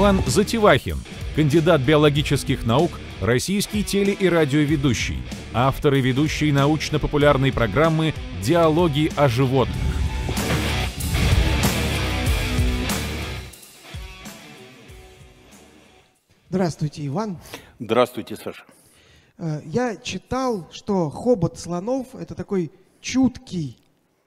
Иван Затевахин, кандидат биологических наук, российский теле- и радиоведущий, автор и ведущий научно-популярной программы «Диалоги о животных». Здравствуйте, Иван. Здравствуйте, Саша. Э, я читал, что хобот слонов – это такой чуткий,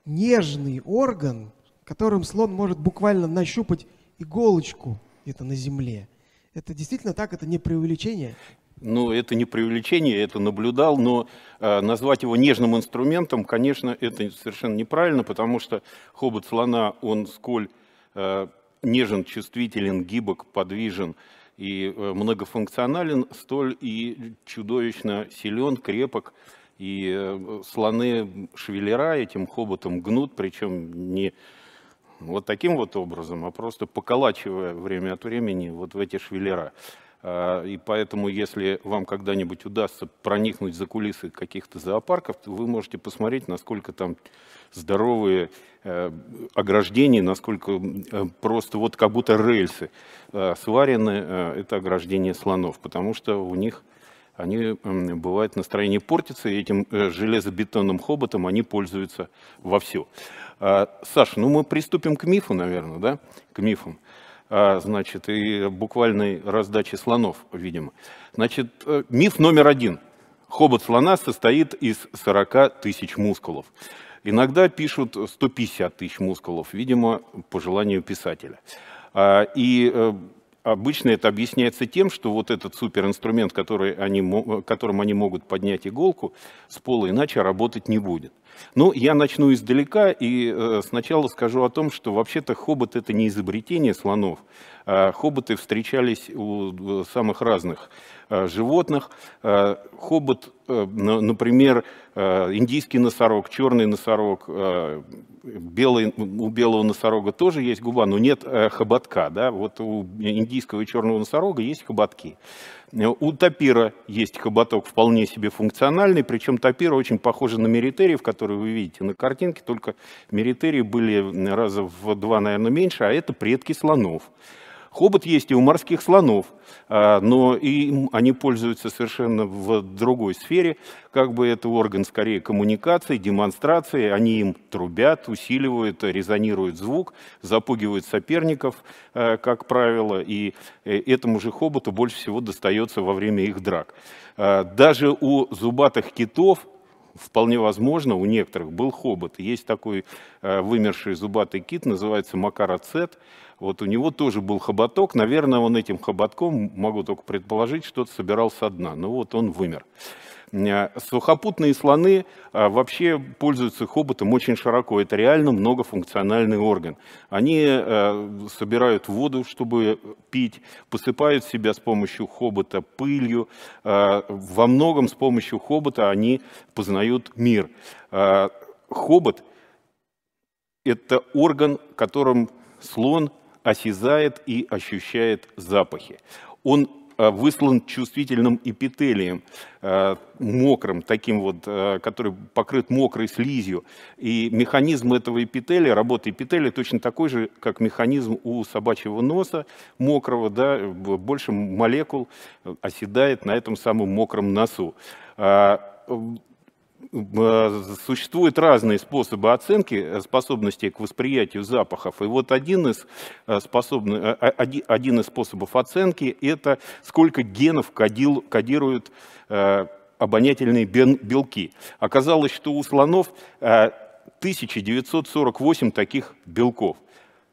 нежный орган, которым слон может буквально нащупать иголочку – где-то на земле. Это действительно так, это не преувеличение? Ну, это не преувеличение, я это наблюдал, но э, назвать его нежным инструментом, конечно, это совершенно неправильно, потому что хобот слона, он сколь э, нежен, чувствителен, гибок, подвижен и э, многофункционален, столь и чудовищно силен, крепок, и э, слоны шевелера этим хоботом гнут, причем не вот таким вот образом, а просто поколачивая время от времени вот в эти швеллера. А, и поэтому, если вам когда-нибудь удастся проникнуть за кулисы каких-то зоопарков, вы можете посмотреть, насколько там здоровые э, ограждения, насколько э, просто вот как будто рельсы э, сварены, это ограждение слонов, потому что у них они, бывают настроение портится, и этим э, железобетонным хоботом они пользуются вовсю. А, Саша, ну мы приступим к мифу, наверное, да? К мифам. А, значит, и буквальной раздаче слонов, видимо. Значит, э, миф номер один. Хобот слона состоит из 40 тысяч мускулов. Иногда пишут 150 тысяч мускулов, видимо, по желанию писателя. А, и э, Обычно это объясняется тем, что вот этот суперинструмент, который они, которым они могут поднять иголку с пола, иначе работать не будет. Но я начну издалека и э, сначала скажу о том, что вообще-то хобот это не изобретение слонов. А хоботы встречались у самых разных э, животных. Э, хобот, например, индийский носорог, черный носорог, белый, у белого носорога тоже есть губа, но нет э, хоботка. Да? Вот у индийского и черного носорога есть хоботки. У тапира есть хоботок вполне себе функциональный, причем тапира очень похожа на в которые вы видите на картинке, только меритерии были раза в два, наверное, меньше, а это предки слонов. Хобот есть и у морских слонов, а, но и они пользуются совершенно в другой сфере. Как бы это орган скорее коммуникации, демонстрации. Они им трубят, усиливают, резонируют звук, запугивают соперников, а, как правило. И э, этому же хоботу больше всего достается во время их драк. А, даже у зубатых китов вполне возможно, у некоторых был хобот. Есть такой э, вымерший зубатый кит, называется макароцет. Вот у него тоже был хоботок. Наверное, он этим хоботком, могу только предположить, что-то собирал со дна. Но ну вот он вымер. Э, сухопутные слоны э, вообще пользуются хоботом очень широко. Это реально многофункциональный орган. Они э, собирают воду, чтобы пить, посыпают себя с помощью хобота пылью. Во многом с помощью хобота они познают мир. Хобот – это орган, которым слон осязает и ощущает запахи. Он Э, выслан чувствительным эпителием, э, мокрым таким вот, э, который покрыт мокрой слизью. И механизм этого эпителия, работы эпителия точно такой же, как механизм у собачьего носа мокрого, да, больше молекул оседает на этом самом мокром носу а, Э, существуют разные способы оценки э, способностей к восприятию запахов. И вот один из, э, один из способов оценки – это сколько генов кодил, кодируют обонятельные белки. Оказалось, что у слонов 1948 таких белков.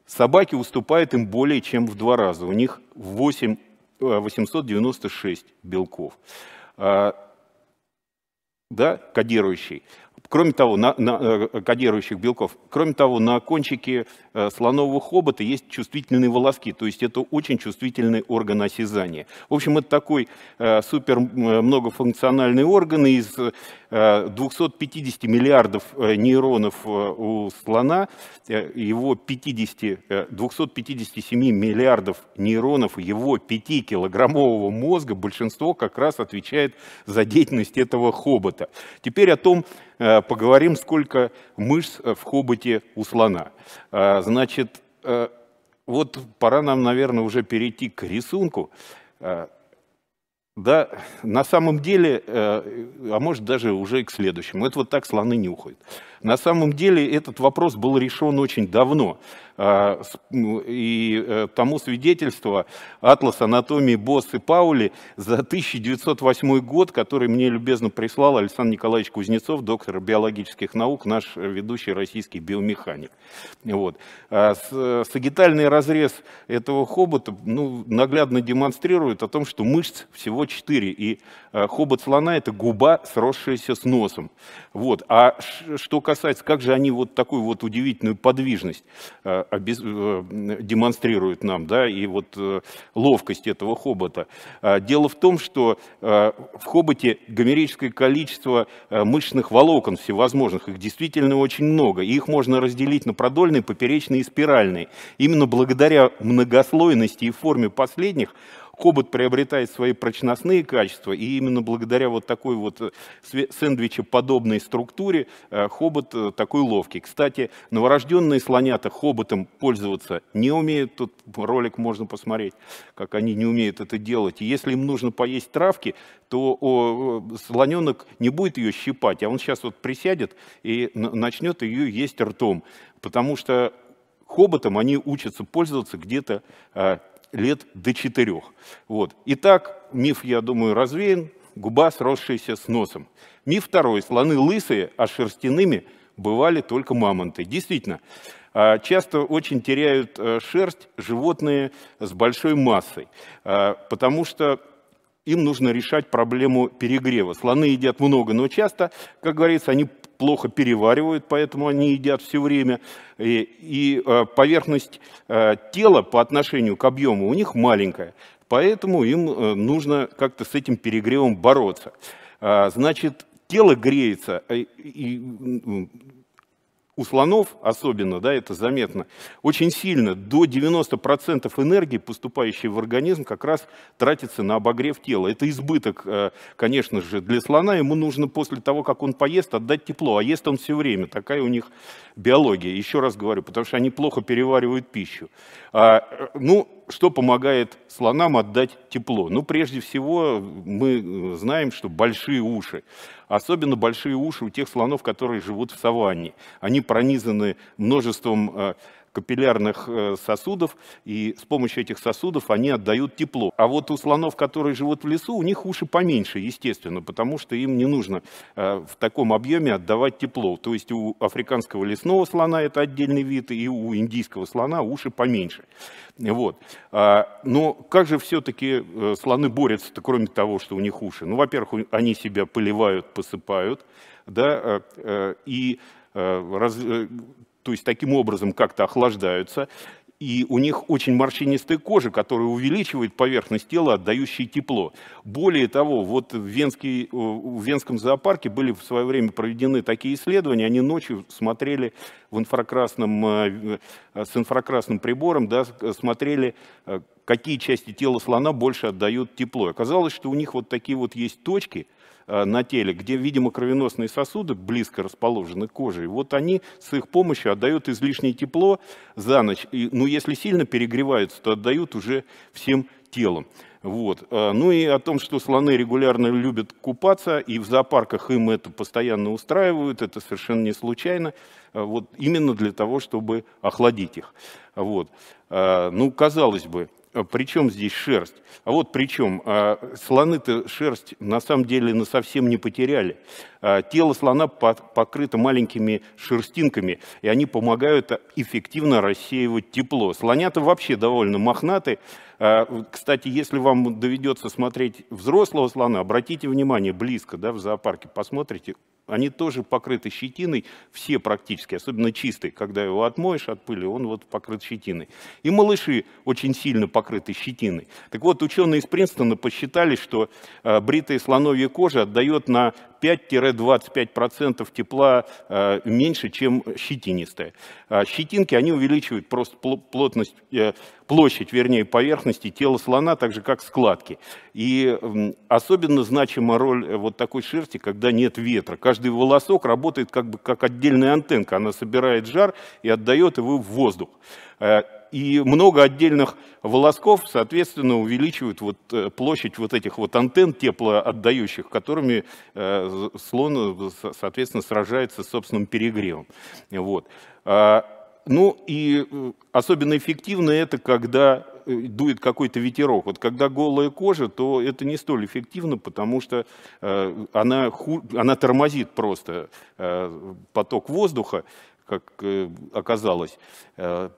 Собаки уступают им более чем в два раза. У них 8, 896 белков да, кодирующий. Кроме того, на, на, э, кодирующих белков, кроме того, на кончике э, слонового хобота есть чувствительные волоски, то есть это очень чувствительный орган осязания. В общем, это такой э, супер многофункциональный орган из 250 э, миллиардов э, нейронов э, у слона, его 50, 257 миллиардов нейронов его 5-килограммового мозга, большинство как раз отвечает за деятельность этого хобота. Теперь о том, поговорим, сколько мышц в хоботе у слона. Значит, вот пора нам, наверное, уже перейти к рисунку да, на самом деле, э, а может даже уже и к следующему. Это вот так слоны нюхают. На самом деле этот вопрос был решен очень давно. А, ну, и э, тому свидетельство «Атлас анатомии Босс и Паули» за 1908 год, который мне любезно прислал Александр Николаевич Кузнецов, доктор биологических наук, наш ведущий российский биомеханик. Вот. А, сагитальный разрез этого хобота ну, наглядно демонстрирует о том, что мышц всего 4, и э, хобот слона – это губа, сросшаяся с носом. Вот. А что касается касается, как же они вот такую вот удивительную подвижность э, э, демонстрируют нам, да, и вот э, ловкость этого хобота. дело в том, что в хоботе гомерическое количество мышечных волокон всевозможных, их действительно очень много, и их можно разделить на продольные, поперечные и спиральные. Именно благодаря многослойности и форме последних хобот приобретает свои прочностные качества, и именно благодаря вот такой вот э, сэндвичеподобной структуре э, хобот э, такой ловкий. Кстати, новорожденные слонята хоботом пользоваться не умеют. Тут ролик можно посмотреть, как они не умеют это делать. И если им нужно поесть травки, то слоненок не будет ее щипать, а он сейчас вот присядет и начнет ее есть ртом. Потому что хоботом они учатся пользоваться где-то а, лет до четырех. Вот. Итак, миф, я думаю, развеян. Губа, сросшаяся с носом. Миф второй. Слоны лысые, а шерстяными бывали только мамонты. Действительно, а, часто очень теряют э, шерсть животные с большой массой, а, потому что им нужно решать проблему перегрева. Слоны едят много, но часто, как говорится, они плохо переваривают, поэтому они едят все время. И, и э, поверхность э, тела по отношению к объему у них маленькая, поэтому им э, нужно как-то с этим перегревом бороться. А, значит, тело греется, и у слонов особенно, да, это заметно, очень сильно, до 90% энергии, поступающей в организм, как раз тратится на обогрев тела. Это избыток, э, конечно же, для слона. Ему нужно после того, как он поест, отдать тепло. А ест он все время. Такая у них биология. Еще раз говорю, потому что они плохо переваривают пищу. А, э, ну, что помогает слонам отдать тепло? Ну, прежде всего, мы э, знаем, что большие уши. Особенно большие уши у тех слонов, которые живут в саванне. Они пронизаны множеством э, капиллярных э, сосудов, и с помощью этих сосудов они отдают тепло. А вот у слонов, которые живут в лесу, у них уши поменьше, естественно, потому что им не нужно э, в таком объеме отдавать тепло. То есть у африканского лесного слона это отдельный вид, и у индийского слона уши поменьше. Вот. А, но как же все-таки э, слоны борются-то, кроме того, что у них уши? Ну, во-первых, они себя поливают, посыпают, да, и раз, то есть таким образом как-то охлаждаются, и у них очень морщинистая кожа, которая увеличивает поверхность тела, отдающая тепло. Более того, вот в, Венский, э, в Венском зоопарке были в свое время проведены такие исследования, они ночью смотрели в инфракрасном, э, э, с инфракрасным прибором, да, смотрели, какие части тела слона больше отдают тепло. Оказалось, что у них вот такие вот есть точки – Э, на теле, где, видимо, кровеносные сосуды близко расположены к коже. вот они с их помощью отдают излишнее тепло за ночь. И, ну, если сильно перегреваются, то отдают уже всем телом. Вот. Э, ну и о том, что слоны регулярно любят купаться, и в зоопарках им это постоянно устраивают, это совершенно не случайно, э, вот именно для того, чтобы охладить их. Вот. Ну, казалось бы, а причем здесь шерсть? А вот причем. А слоны-то шерсть на самом деле на совсем не потеряли. А тело слона покрыто маленькими шерстинками, и они помогают эффективно рассеивать тепло. Слонята вообще довольно мохнаты. Кстати, если вам доведется смотреть взрослого слона, обратите внимание близко да, в зоопарке, посмотрите, они тоже покрыты щетиной, все практически, особенно чистые. Когда его отмоешь от пыли, он вот покрыт щетиной. И малыши очень сильно покрыты щетиной. Так вот, ученые из Принстона посчитали, что э, бритая слоновья кожа отдает на 5-25% тепла э, меньше, чем щетинистая. Э, щетинки, они увеличивают просто плотность, э, площадь, вернее, поверхности тела слона, так же, как складки. И особенно значима роль вот такой шерсти, когда нет ветра. Каждый волосок работает как бы как отдельная антенка, она собирает жар и отдает его в воздух и много отдельных волосков, соответственно, увеличивают вот э, площадь вот этих вот антенн теплоотдающих, которыми э, слон, э, соответственно, сражается с собственным перегревом. Вот. А, ну и особенно эффективно это, когда дует какой-то ветерок. Вот когда голая кожа, то это не столь эффективно, потому что она, она тормозит просто поток воздуха, как э, оказалось, э,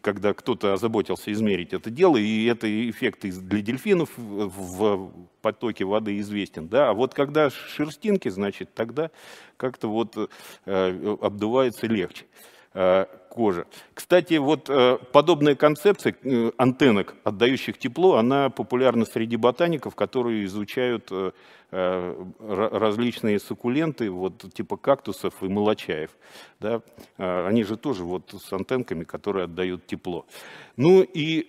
когда кто-то озаботился измерить это дело, и это эффект для дельфинов в потоке воды известен. Да? А вот когда шерстинки, значит, тогда как-то вот э, обдувается легче кожи. Кстати, вот э, подобная концепция э, антеннок, отдающих тепло, она популярна среди ботаников, которые изучают э, различные суккуленты, вот типа кактусов и молочаев. Да? А, они же тоже вот с антенками, которые отдают тепло. Ну и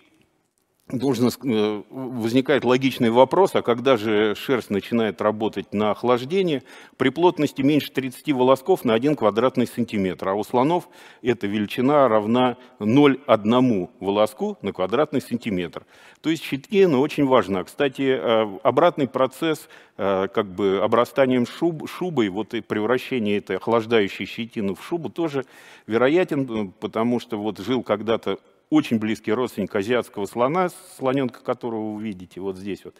должен, э, возникает логичный вопрос, а когда же шерсть начинает работать на охлаждение? При плотности меньше 30 волосков на 1 квадратный сантиметр, а у слонов эта величина равна 0,1 волоску на квадратный сантиметр. То есть щиткен ну, очень важна. Кстати, э, обратный процесс э, как бы обрастанием шуб, шубой, вот и превращение этой охлаждающей щетины в шубу тоже вероятен, потому что вот жил когда-то очень близкий родственник азиатского слона, слоненка которого вы видите вот здесь вот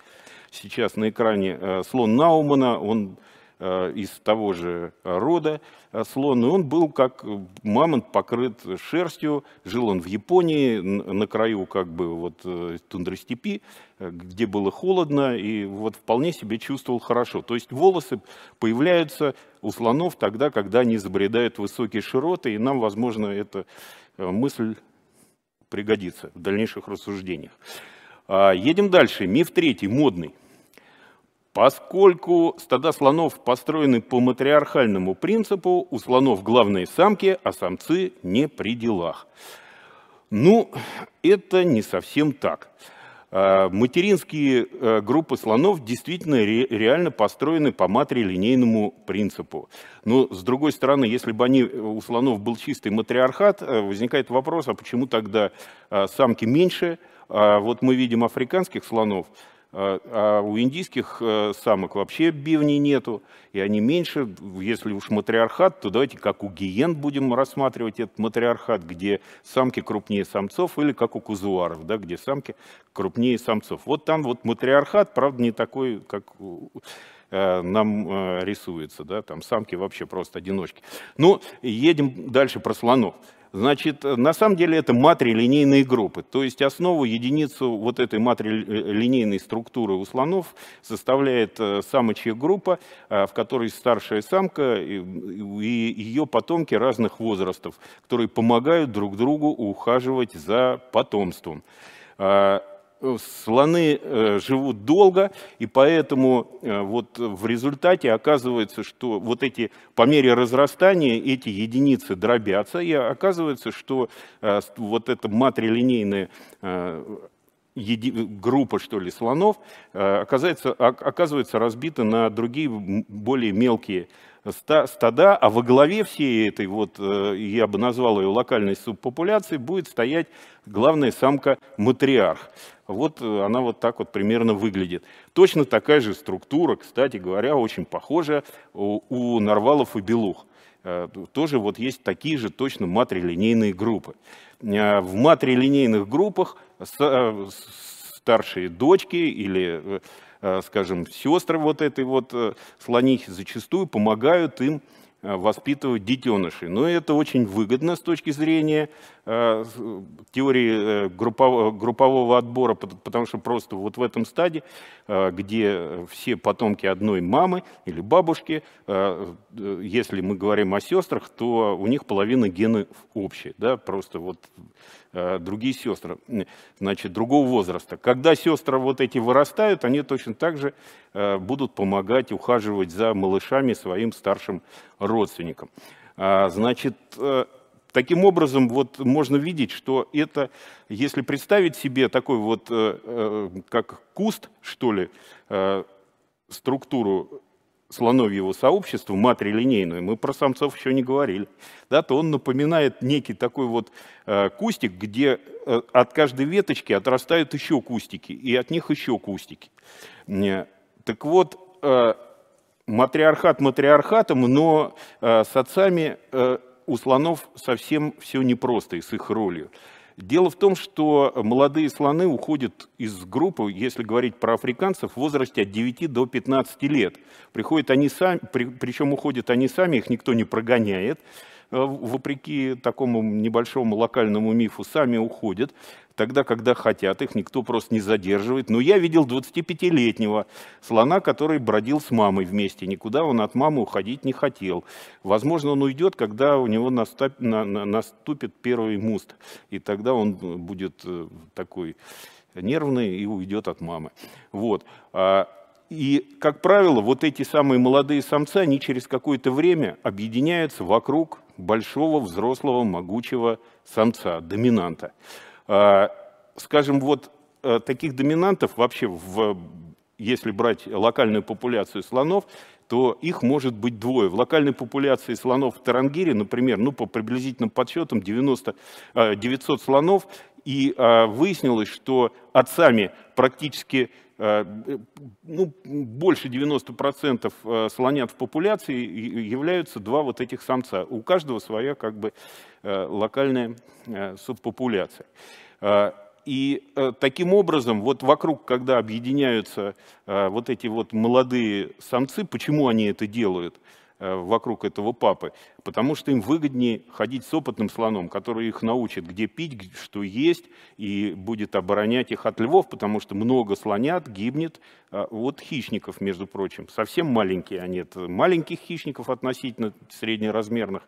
сейчас на экране, э, слон Наумана, он э, из того же рода э, слон, и он был как мамонт покрыт шерстью, жил он в Японии, на краю как бы вот тундростепи, где было холодно, и вот вполне себе чувствовал хорошо. То есть волосы появляются у слонов тогда, когда они забредают высокие широты, и нам, возможно, эта мысль пригодится в дальнейших рассуждениях. А, едем дальше. Миф третий, модный. Поскольку стада слонов построены по матриархальному принципу, у слонов главные самки, а самцы не при делах. Ну, это не совсем так. Э, материнские э, группы слонов действительно реально построены по матрилинейному принципу. Но, с другой стороны, если бы они, э, у слонов был чистый матриархат, возникает вопрос, а почему тогда самки меньше? А вот мы видим африканских слонов, а, а у индийских э, самок вообще бивней нету, и они меньше. Если уж матриархат, то давайте как у гиен будем рассматривать этот матриархат, где самки крупнее самцов, или как у кузуаров, да, где самки крупнее самцов. Вот там вот матриархат, правда, не такой, как э, нам э, рисуется. Да? Там самки вообще просто одиночки. Ну, едем дальше про слонов. Значит, на самом деле это матрилинейные группы, то есть основу, единицу вот этой матрилинейной структуры у слонов составляет э, самочья группа, э, в которой старшая самка и ее потомки разных возрастов, которые помогают друг другу ухаживать за потомством. А, Э, слоны э, живут долго, и поэтому э, вот в результате оказывается, что вот эти, по мере разрастания эти единицы дробятся, и оказывается, что вот эта матрилинейная группа, что ли, слонов оказывается, оказывается разбита на другие более мелкие стада, а во главе всей этой, вот, э, я бы назвал ее локальной субпопуляции, будет стоять главная самка-матриарх. Вот э, она вот так вот примерно выглядит. Точно такая же структура, кстати говоря, очень похожая у, у нарвалов и белух. Э, тоже вот есть такие же точно матрилинейные группы. В матрилинейных группах старшие дочки или Э, скажем, сестры вот этой вот э, слонихи зачастую помогают им э, воспитывать детенышей. Но это очень выгодно с точки зрения э, теории группового, группового отбора, потому что просто вот в этом стаде, э, где все потомки одной мамы или бабушки, э, если мы говорим о сестрах, то у них половина генов общие. Да? Просто вот Э, другие сестры, значит, другого возраста. Когда сестры вот эти вырастают, они точно так же э, будут помогать ухаживать за малышами своим старшим родственникам. А, значит, э, Таким образом, вот можно видеть, что это, если представить себе такой вот, как куст, что ли, структуру слоновьего сообщества, матрилинейную, мы про самцов еще не говорили, да, то он напоминает некий такой вот э, кустик, где э, от каждой веточки отрастают еще кустики, и от них еще кустики. Не, э, так вот, э, матриархат матриархатом, но э, с отцами э, у слонов совсем все непросто и с их ролью. Дело в том, что молодые слоны уходят из группы, если говорить про африканцев, в возрасте от 9 до 15 лет. Приходят они сами, при, причем уходят они сами, их никто не прогоняет. Э, вопреки такому небольшому локальному мифу, сами уходят, тогда, когда хотят, их никто просто не задерживает. Но я видел 25-летнего слона, который бродил с мамой вместе. Никуда он от мамы уходить не хотел. Возможно, он уйдет, когда у него наступит первый муст. И тогда он будет э, такой нервный и уйдет от мамы. Вот. А и, как правило, вот эти самые молодые самцы, они через какое-то время объединяются вокруг большого, взрослого, могучего самца, доминанта. А, скажем, вот э, таких доминантов вообще, в, если брать локальную популяцию слонов, то их может быть двое. В локальной популяции слонов в Тарангире, например, ну, по приблизительным подсчетам 90, 900 э, слонов, и а, выяснилось, что отцами практически Э, э, ну, больше 90% э, слонят в популяции являются два вот этих самца. У каждого своя как бы локальная субпопуляция. И таким образом, вот вокруг, когда объединяются вот эти вот молодые самцы, почему они это делают? Э, вокруг этого папы, потому что им выгоднее ходить с опытным слоном, который их научит, где пить, что есть, и будет оборонять их от львов, потому что много слонят гибнет э, от хищников, между прочим. Совсем маленькие они, от маленьких хищников относительно среднеразмерных.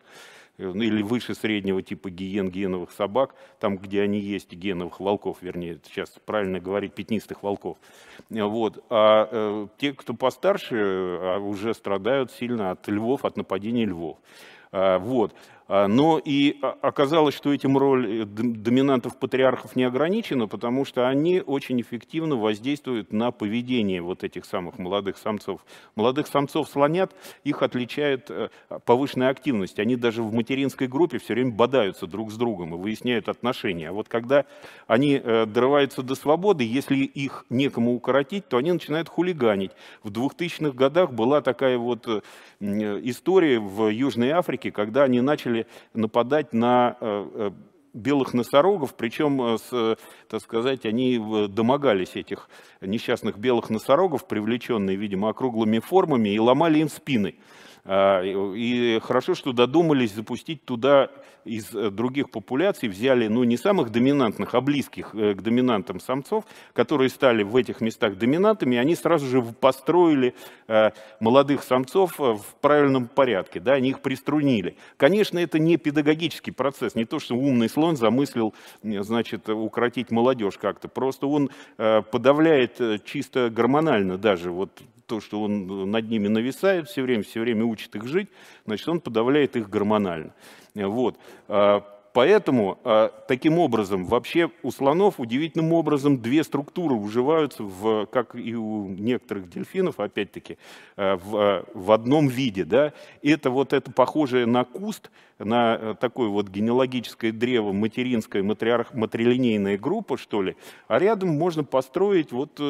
Э, ну, или выше среднего типа гиен, геновых собак, там, где они есть, геновых волков, вернее, сейчас правильно говорить, пятнистых волков. Э, вот. А э, те, кто постарше, э, а уже страдают сильно от львов, от нападения львов. Вот. А, но и а, оказалось, что этим роль э, доминантов-патриархов не ограничена, потому что они очень эффективно воздействуют на поведение вот этих самых молодых самцов. Молодых самцов-слонят, их отличает э, повышенная активность. Они даже в материнской группе все время бодаются друг с другом и выясняют отношения. А вот когда они э, дрываются до свободы, если их некому укоротить, то они начинают хулиганить. В 2000-х годах была такая вот история в Южной Африке, когда они начали нападать на э, э, белых носорогов, причем, э, так сказать, они домогались этих несчастных белых носорогов, привлеченные, видимо, округлыми формами, и ломали им спины. А, и хорошо, что додумались запустить туда из э, других популяций взяли, ну, не самых доминантных, а близких э, к доминантам самцов, которые стали в этих местах доминантами, они сразу же построили э, молодых самцов в правильном порядке, да, они их приструнили. Конечно, это не педагогический процесс, не то, что умный слон замыслил, значит, укротить молодежь как-то, просто он подавляет чисто гормонально даже вот то, что он над ними нависает все время, все время учит их жить, значит, он подавляет их гормонально. Э, вот. Э, поэтому э, таким образом вообще у слонов удивительным образом две структуры уживаются, в, как и у некоторых дельфинов, опять-таки, в, в одном виде. Да? Это вот это похожее на куст, на такое вот генеалогическое древо, материнская матриарх, матрилинейная группа, что ли, а рядом можно построить вот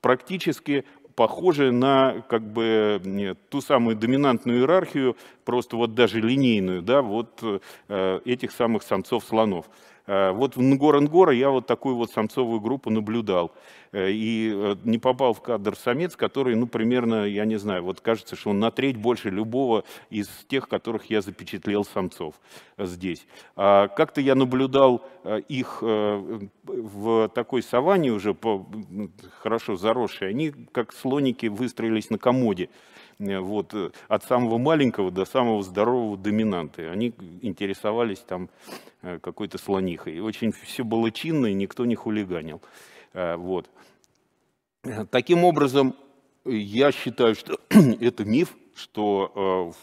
практически похоже на как бы ту самую доминантную иерархию, просто вот даже линейную, да, вот э, этих самых самцов слонов. Э, вот в нгор я вот такую вот самцовую группу наблюдал. Э, и э, не попал в кадр самец, который, ну, примерно, я не знаю, вот кажется, что он на треть больше любого из тех, которых я запечатлел самцов здесь. А как-то я наблюдал их в такой саванне уже, хорошо заросшей, они как слоники выстроились на комоде. Э, вот, э, от самого маленького до самого здорового доминанты. Они интересовались там э, какой-то слонихой. Очень все было чинно, и никто не хулиганил. Вот. Таким образом, я считаю, что это миф, что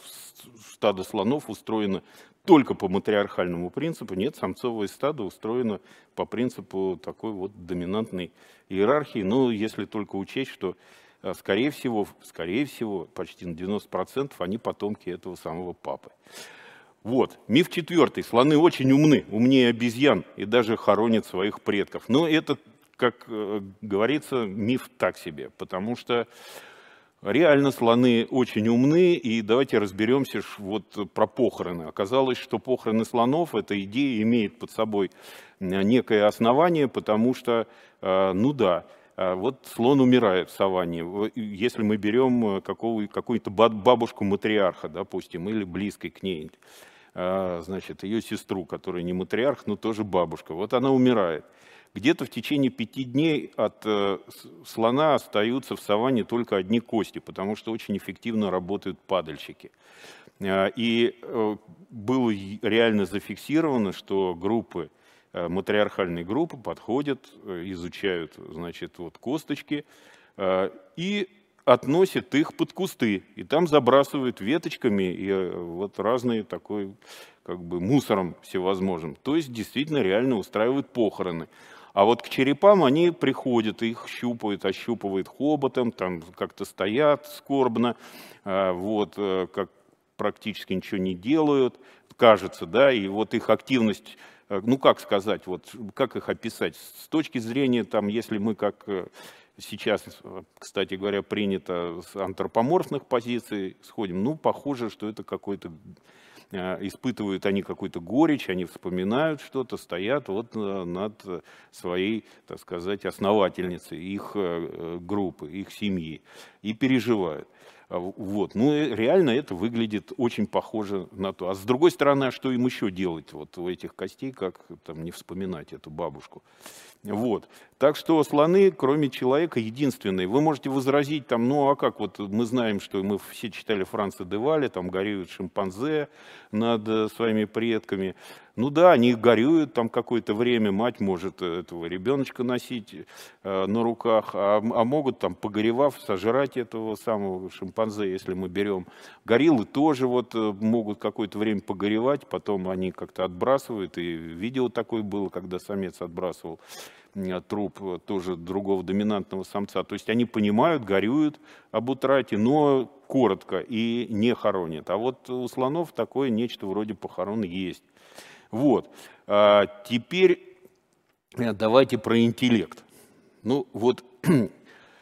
стадо слонов устроено только по матриархальному принципу. Нет, самцовое стадо устроено по принципу такой вот доминантной иерархии. Ну, если только учесть, что а скорее всего, скорее всего, почти на 90% они потомки этого самого папы. Вот, миф четвертый. Слоны очень умны, умнее обезьян, и даже хоронят своих предков. Но это, как э, говорится, миф так себе, потому что реально слоны очень умны, и давайте разберемся вот про похороны. Оказалось, что похороны слонов, эта идея имеет под собой э, некое основание, потому что, э, ну да, а вот слон умирает в саванне. Если мы берем э, какую-то бабушку-матриарха, допустим, или близкой к ней, а, значит, ее сестру, которая не матриарх, но тоже бабушка. Вот она умирает. Где-то в течение пяти дней от э, слона остаются в саванне только одни кости, потому что очень эффективно работают падальщики. А, и э, было реально зафиксировано, что группы Э, матриархальной группы подходят, э, изучают значит, вот косточки э, и относят их под кусты. И там забрасывают веточками и вот разные такой как бы мусором всевозможным. То есть действительно реально устраивают похороны. А вот к черепам они приходят, их щупают, ощупывают хоботом, там как-то стоят скорбно, вот, как практически ничего не делают, кажется, да, и вот их активность Э, ну как сказать, вот как их описать, с точки зрения, там, если мы как э, сейчас, э, кстати говоря, принято с антропоморфных позиций сходим, ну похоже, что это какой-то испытывают они какую-то горечь, они вспоминают что-то, стоят вот над своей, так сказать, основательницей их группы, их семьи и переживают. А, вот. Ну, э, реально это выглядит очень похоже на то. А с другой стороны, а что им еще делать вот у этих костей, как там не вспоминать эту бабушку? Вот. Так что слоны, кроме человека, единственные. Вы можете возразить, там, ну а как, вот мы знаем, что мы все читали Франца Девали, там горюют шимпанзе над э, своими предками. Ну да, они горюют там какое-то время, мать может э, этого ребеночка носить э, на руках, а, а могут там, погоревав, сожрать этого самого шимпанзе, если мы берем. Гориллы тоже вот э, могут какое-то время погоревать, потом они как-то отбрасывают, и видео такое было, когда самец отбрасывал Э, труп тоже другого доминантного самца. То есть они понимают, горюют об утрате, но коротко и не хоронят. А вот у слонов такое нечто вроде похорон есть. Вот. А теперь э, давайте про интеллект. Ну вот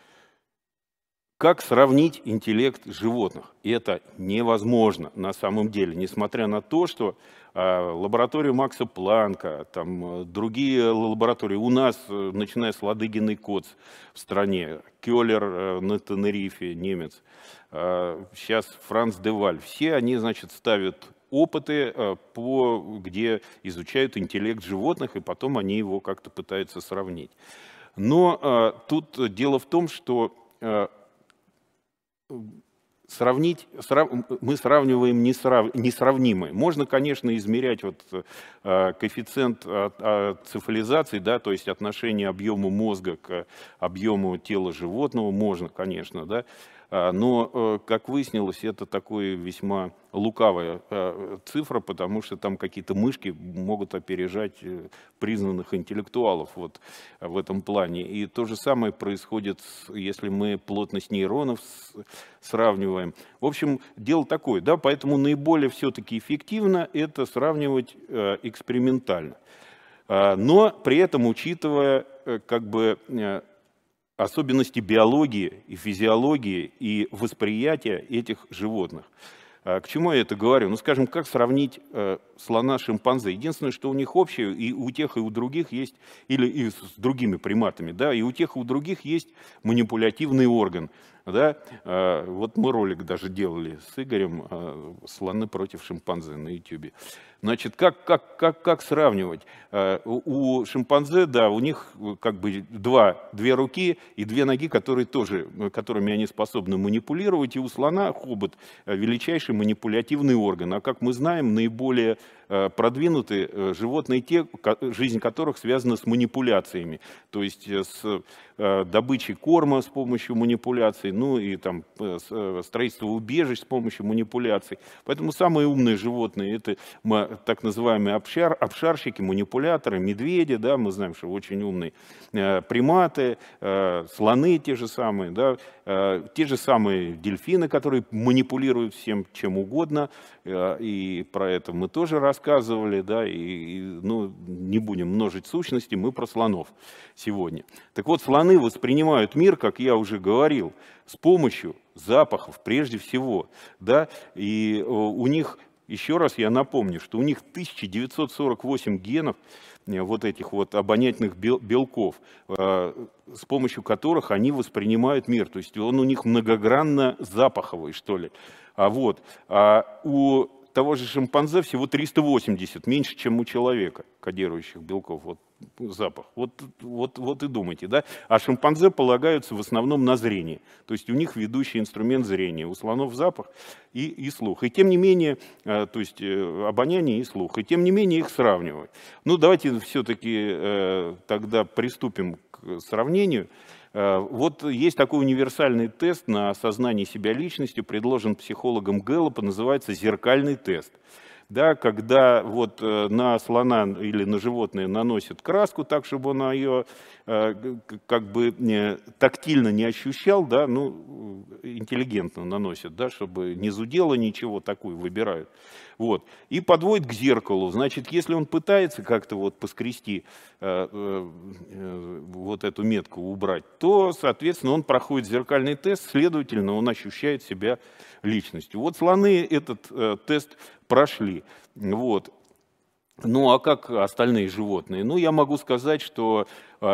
как сравнить интеллект животных? Это невозможно на самом деле, несмотря на то, что а, лабораторию Макса Планка, там, э, другие лаборатории. У нас, э, начиная с Ладыгиной Коц в стране, Келлер э, на Тенерифе, немец, сейчас а, Франц Деваль. Все они, значит, ставят опыты, по, где изучают интеллект животных, и потом они его как-то пытаются сравнить. Но тут дело в том, что сравнить, срав, мы сравниваем несрав, несравнимые. Можно, конечно, измерять вот, э, коэффициент э, цифализации, да, то есть отношение объема мозга к объему тела животного, можно, конечно, да, а, но, э, как выяснилось, это такое весьма лукавая э, цифра, потому что там какие-то мышки могут опережать э, признанных интеллектуалов вот в этом плане. И то же самое происходит, если мы плотность нейронов сравниваем. В общем, дело такое, да, поэтому наиболее все-таки эффективно это сравнивать экспериментально. А, но при этом учитывая как бы особенности биологии и физиологии и восприятия этих животных. А, к чему я это говорю? Ну, скажем, как сравнить э, слона шимпанзе? Единственное, что у них общее, и у тех, и у других есть, или и с другими приматами, да, и у тех, и у других есть манипулятивный орган, да. А, вот мы ролик даже делали с Игорем а, «Слоны против шимпанзе» на YouTube. Значит, как, как, как, как сравнивать? Э, у шимпанзе, да, у них э, как бы два, две руки и две ноги, которые тоже, э, которыми они способны манипулировать. И у слона хобот – величайший манипулятивный орган. А как мы знаем, наиболее Э, продвинуты э, животные, те, жизнь которых связана с манипуляциями, то есть э, с добычей корма с помощью манипуляций, ну и там строительство убежищ с помощью манипуляций. Поэтому самые умные животные это так называемые обшар, обшарщики, манипуляторы, медведи, да, мы знаем, что очень умные приматы, слоны те же самые, да, те же самые дельфины, которые манипулируют всем чем угодно, и про это мы тоже раз рассказывали, да, и, и ну, не будем множить сущности, мы про слонов сегодня. Так вот, слоны воспринимают мир, как я уже говорил, с помощью запахов прежде всего, да, и э, у них, еще раз я напомню, что у них 1948 генов, э, вот этих вот обонятельных белков, э, с помощью которых они воспринимают мир. То есть он у них многогранно запаховый, что ли. А вот а у того же шимпанзе всего 380, меньше, чем у человека, кодирующих белков. Вот запах. Вот, вот, вот и думайте. Да? А шимпанзе полагаются в основном на зрение. То есть у них ведущий инструмент зрения. У слонов запах и, и слух. И тем не менее, э, то есть э, обоняние и слух. И тем не менее их сравнивать. Ну давайте все-таки э, тогда приступим к сравнению. Э, вот есть такой универсальный тест на осознание себя личностью, предложен психологом Гэллопа, называется «зеркальный тест» да, когда вот э, на слона или на животное наносят краску так, чтобы он ее э, как бы тактильно не ощущал, да, ну, интеллигентно наносят, да, чтобы не зудело ничего, такую выбирают. Вот. И подводит к зеркалу. Значит, если он пытается как-то вот поскрести э, вот эту метку убрать, то, соответственно, он проходит зеркальный тест, следовательно, он ощущает себя личностью. Вот слоны этот э, тест прошли. Вот. Ну а как остальные животные? Ну я могу сказать, что э,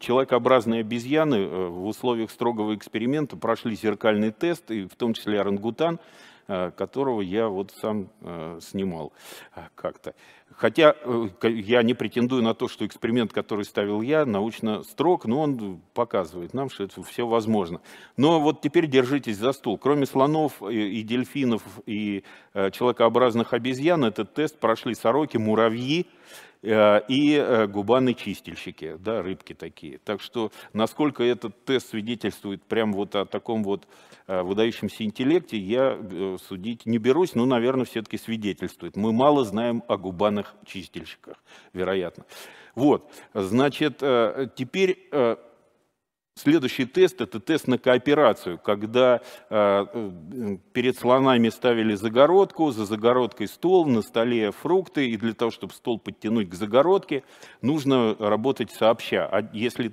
человекообразные обезьяны э, в условиях строгого эксперимента прошли зеркальный тест, и в том числе орангутан, Э, которого я вот сам э, снимал э, как-то. Хотя я не претендую на то, что эксперимент, который ставил я, научно строг, но он показывает нам, что это все возможно. Но вот теперь держитесь за стул. Кроме слонов и дельфинов и человекообразных обезьян, этот тест прошли сороки, муравьи Э, и э, губаны-чистильщики, да, рыбки такие. Так что насколько этот тест свидетельствует прям вот о таком вот э, выдающемся интеллекте, я судить не берусь, но, наверное, все-таки свидетельствует. Мы мало знаем о губанных чистильщиках вероятно. Вот, значит, теперь Следующий тест – это тест на кооперацию, когда э, э, перед слонами ставили загородку, за загородкой стол, на столе фрукты, и для того, чтобы стол подтянуть к загородке, нужно работать сообща. А если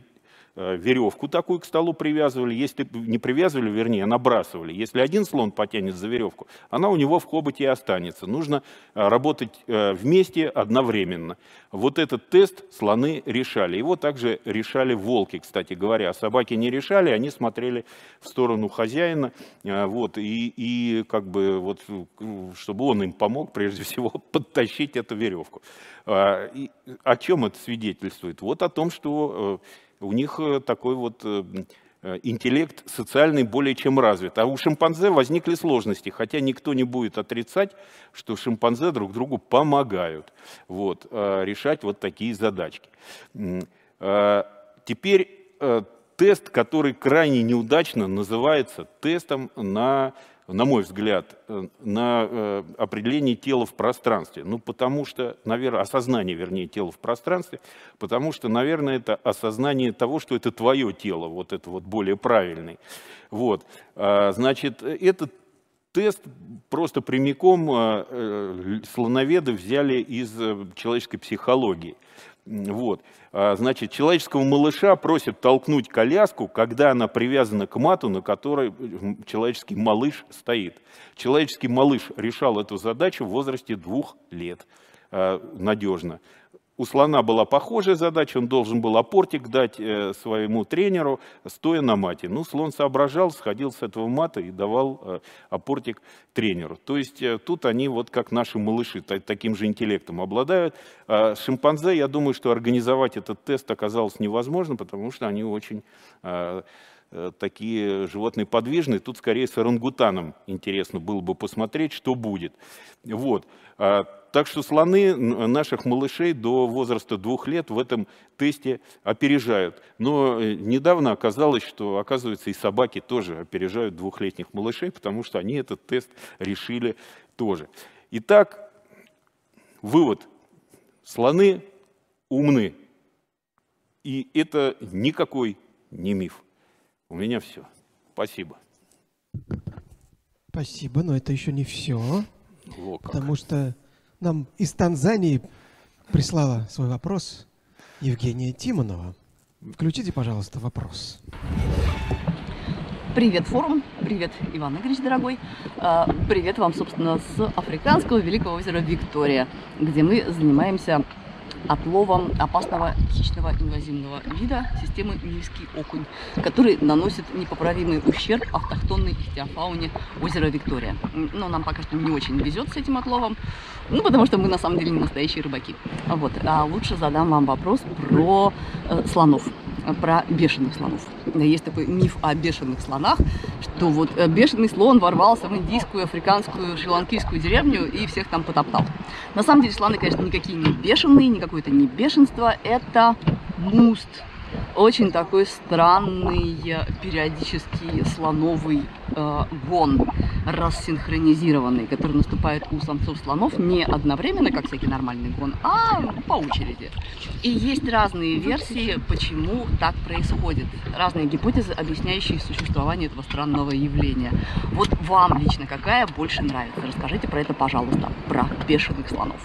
Э, веревку такую к столу привязывали, если не привязывали, вернее, набрасывали. Если один слон потянет за веревку, она у него в хоботе и останется. Нужно э, работать э, вместе одновременно. Вот этот тест слоны решали. Его также решали волки, кстати говоря. А собаки не решали, они смотрели в сторону хозяина, вот, и, и как бы вот, чтобы он им помог, прежде всего, подтащить эту веревку. А, и о чем это свидетельствует? Вот о том, что у них э, такой вот э, э, интеллект социальный более чем развит. А у шимпанзе возникли сложности, хотя никто не будет отрицать, что шимпанзе друг другу помогают вот, решать вот такие задачки. Теперь тест, который крайне неудачно называется тестом на на мой взгляд, э, на э, определение тела в пространстве. Ну, потому что, наверное, осознание, вернее, тела в пространстве, потому что, наверное, это осознание того, что это твое тело, вот это вот более правильный. Вот. А, значит, э, этот тест просто прямиком э, э, слоноведы взяли из э, человеческой психологии. Вот. А, значит, человеческого малыша просят толкнуть коляску, когда она привязана к мату, на которой человеческий малыш стоит. Человеческий малыш решал эту задачу в возрасте двух лет надежно. У слона была похожая задача, он должен был апортик дать э, своему тренеру, стоя на мате. Ну, слон соображал, сходил с этого мата и давал э, апортик тренеру. То есть э, тут они вот как наши малыши таким же интеллектом обладают. А шимпанзе, я думаю, что организовать этот тест оказалось невозможно, потому что они очень такие животные подвижные. Тут скорее с орангутаном интересно было бы посмотреть, что будет. Вот. А так что слоны наших малышей до возраста двух лет в этом тесте опережают. Но э, недавно оказалось, что, оказывается, и собаки тоже опережают двухлетних малышей, потому что они этот тест решили тоже. Итак, вывод. Слоны умны. И это никакой не миф. У меня все. Спасибо. Спасибо, но это еще не все. О, Потому что нам из Танзании прислала свой вопрос Евгения Тимонова. Включите, пожалуйста, вопрос. Привет, форум. Привет, Иван Игоревич, дорогой. А, привет вам, собственно, с африканского великого озера Виктория, где мы занимаемся отловом опасного хищного инвазивного вида системы Нильский окунь, который наносит непоправимый ущерб автохтонной ихтиофауне озера Виктория. Но нам пока что не очень везет с этим отловом, ну, потому что мы на самом деле не настоящие рыбаки. Вот. А лучше задам вам вопрос про э, слонов. Э, про бешеных слонов. Есть такой миф о бешеных слонах, что вот э, бешеный слон ворвался в индийскую, африканскую, шри-ланкийскую деревню и всех там потоптал. На самом деле слоны, конечно, никакие не бешеные, никакое это не бешенство, это муст, очень такой странный э, периодический слоновый э, гон рассинхронизированный, который наступает у самцов слонов не одновременно, как всякий нормальный гон, а по очереди. И есть разные версии, почему так происходит, разные гипотезы, объясняющие существование этого странного явления. Вот вам лично какая больше нравится? Расскажите про это, пожалуйста, про бешеных слонов.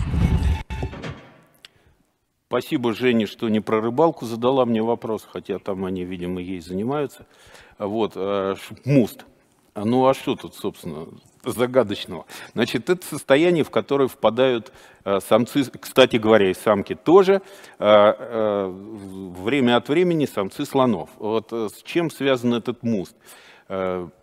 Спасибо Жене, что не про рыбалку задала мне вопрос, хотя там они, видимо, ей занимаются. Вот, э, муст. Ну а что тут, собственно, загадочного? Значит, это состояние, в которое впадают э, самцы, кстати говоря, и самки тоже, э, время от времени самцы слонов. Вот с чем связан этот муст?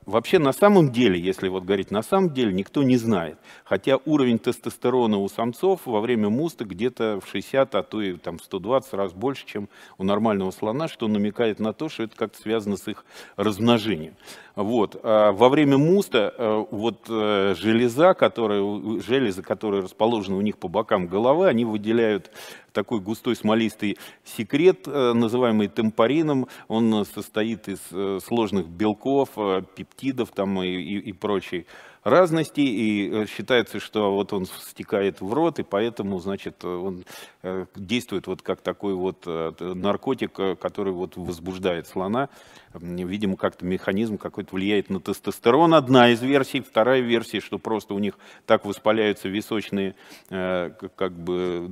вообще на самом деле, если вот говорить на самом деле, никто не знает. Хотя уровень тестостерона у самцов во время муста где-то в 60, а то и там 120 раз больше, чем у нормального слона, что намекает на то, что это как-то связано с их размножением. Вот. А во время муста э, вот э, железа, которые, железы, которые расположены у них по бокам головы, они выделяют такой густой смолистый секрет, э, называемый темпорином. Он состоит из сложных белков, пептидов там и, и, и прочей разностей, и э, считается, что вот он стекает в рот, и поэтому, значит, он э, действует вот как такой вот э, наркотик, который вот возбуждает слона. Видимо, как-то механизм какой-то влияет на тестостерон. Одна из версий. Вторая версия, что просто у них так воспаляются височные как бы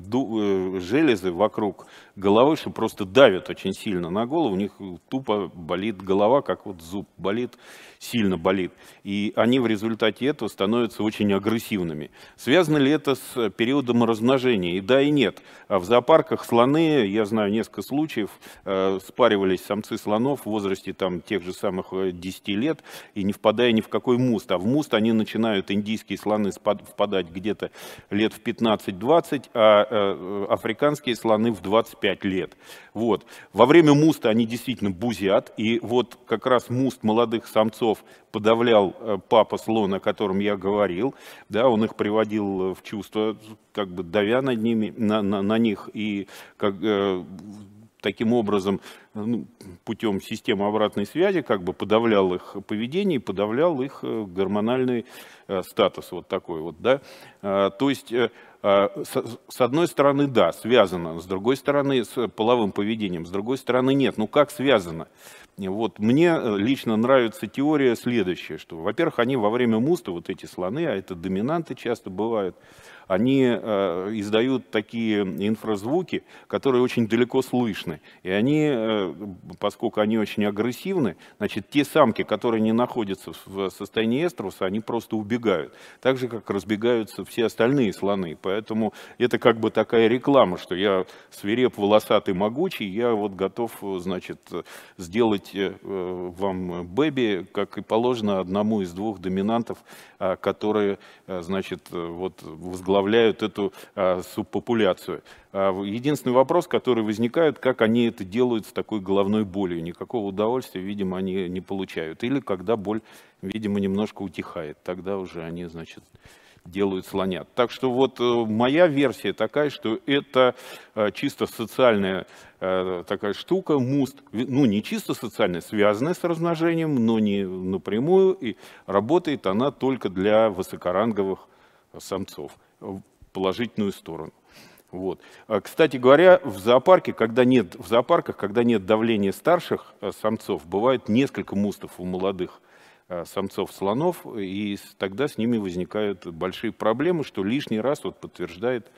железы вокруг головы, что просто давят очень сильно на голову. У них тупо болит голова, как вот зуб болит, сильно болит. И они в результате комитету становятся очень агрессивными. Связано ли это с э, периодом размножения? И да, и нет. А в зоопарках слоны, я знаю несколько случаев, э, спаривались самцы слонов в возрасте там, тех же самых 10 э, лет и не впадая ни в какой муст. А в муст они начинают, индийские слоны, впадать где-то лет в 15-20, а африканские слоны в 25 лет. Вот. Во время муста они действительно бузят, и вот как раз муст молодых самцов подавлял папа слона, котором я говорил, да, он их приводил э, в чувство, как бы давя над ними, на, на, на них и как, э, таким образом э, ну, путем системы обратной связи как бы подавлял их поведение подавлял их э, гормональный статус вот такой вот, да. А, то есть Э, с одной стороны, да, связано, с другой стороны, с половым поведением, с другой стороны, нет. Ну как связано? Вот мне э, лично нравится теория следующая, что, во-первых, они во время муста, вот эти слоны, а это доминанты часто бывают, они э, издают такие инфразвуки, которые очень далеко слышны. И они, э, поскольку они очень агрессивны, значит, те самки, которые не находятся в состоянии эструса, они просто убегают. Так же, как разбегаются все остальные слоны. По Поэтому это как бы такая реклама, что я свиреп, волосатый, могучий, я вот готов, значит, сделать э, вам бэби, как и положено, одному из двух доминантов, а, которые, э, значит, вот возглавляют эту а, субпопуляцию. А, единственный вопрос, который возникает, как они это делают с такой головной болью. Никакого удовольствия, видимо, они не получают. Или когда боль, видимо, немножко утихает. Тогда уже они, значит, делают слонят. Так что вот э, моя версия такая, что это э, чисто социальная э, такая штука, муст, ну не чисто социальная, связанная с размножением, но не напрямую, и работает она только для высокоранговых самцов, в положительную сторону. Вот. А, кстати говоря, в зоопарке, когда нет, в зоопарках, когда нет давления старших самцов, бывает несколько мустов у молодых Э, самцов-слонов, и тогда с ними возникают большие проблемы, что лишний раз вот подтверждает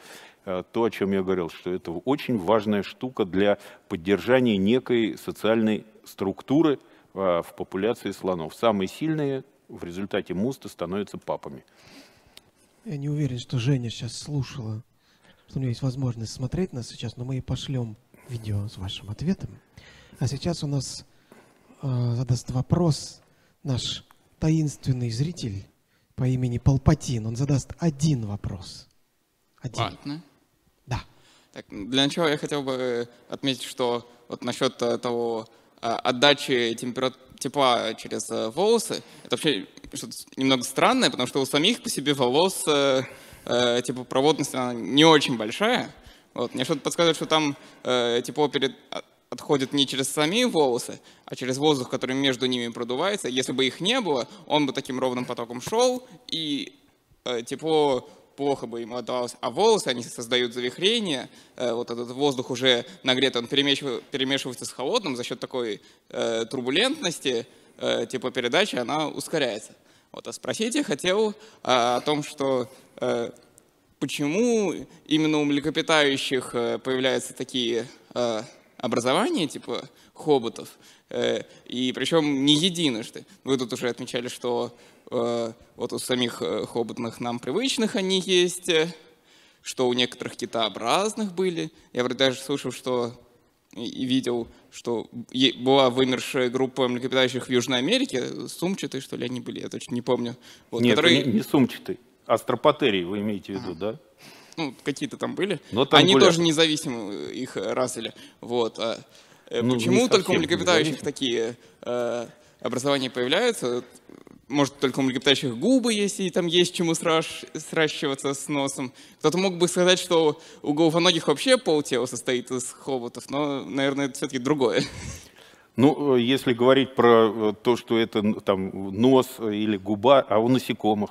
э, то, о чем я говорил, что это очень важная штука для поддержания некой социальной структуры э, в популяции слонов. Самые сильные в результате муста становятся папами. Я не уверен, что Женя сейчас слушала, что у нее есть возможность смотреть нас сейчас, но мы ей пошлем видео с вашим ответом. А сейчас у нас э, задаст вопрос наш таинственный зритель по имени Палпатин, он задаст один вопрос. Один. Ладно. Да. Так, для начала я хотел бы э, отметить, что вот насчет э, того э, отдачи температуры тепла через волосы, это вообще что-то немного странное, потому что у самих по себе волос э, э, теплопроводность она не очень большая. Вот. Мне что-то подсказывает, что там э, тепло перед а, отходит не через сами волосы, а через воздух, который между ними продувается. Если бы их не было, он бы таким ровным потоком шел, и э, тепло плохо бы ему отдавалось. А волосы, они создают завихрение, э, вот этот воздух уже нагрет, он перемешивается с холодным за счет такой э, турбулентности, э, передачи, она ускоряется. Вот, а спросить я хотел э, о том, что э, почему именно у млекопитающих э, появляются такие... Э, образование, типа хоботов, э, и причем не единожды. Вы тут уже отмечали, что э, вот у самих э, хоботных нам привычных они есть, э, что у некоторых китообразных были. Я вроде даже слышал, что и видел, что была вымершая группа млекопитающих в Южной Америке, сумчатые, что ли, они были, я точно не помню. Вот, Нет, которые... не, не сумчатые, астропатерии вы имеете в виду, а. да? ну, какие-то там были. Но там Они гуляют. тоже независимо э, их э, разили. Вот. А, э, ну, Почему только у млекопитающих такие э, образования появляются? Может, только у млекопитающих губы есть, и там есть чему сраш, сращиваться с носом. Кто-то мог бы сказать, что у головоногих вообще полтела состоит из хоботов, но, наверное, это все-таки другое. Ну, если говорить про то, что это там нос или губа, а у насекомых